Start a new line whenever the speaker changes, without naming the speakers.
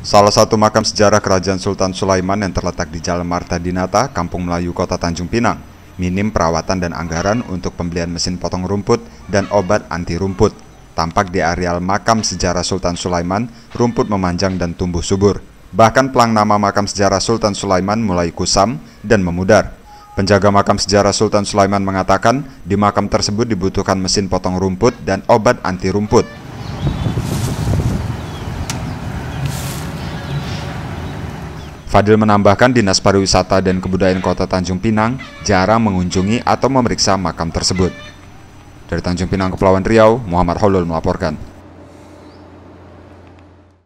Salah satu makam sejarah Kerajaan Sultan Sulaiman yang terletak di Jalan Marta Dinata, Kampung Melayu, Kota Tanjung Pinang, minim perawatan dan anggaran untuk pembelian mesin potong rumput dan obat anti rumput. Tampak di areal makam sejarah Sultan Sulaiman, rumput memanjang dan tumbuh subur. Bahkan pelang nama makam sejarah Sultan Sulaiman mulai kusam dan memudar. Penjaga makam sejarah Sultan Sulaiman mengatakan, di makam tersebut dibutuhkan mesin potong rumput dan obat anti rumput Fadil menambahkan Dinas Pariwisata dan Kebudayaan Kota Tanjung Pinang jarang mengunjungi atau memeriksa makam tersebut. Dari Tanjung Pinang, Kepulauan Riau, Muhammad Holul melaporkan.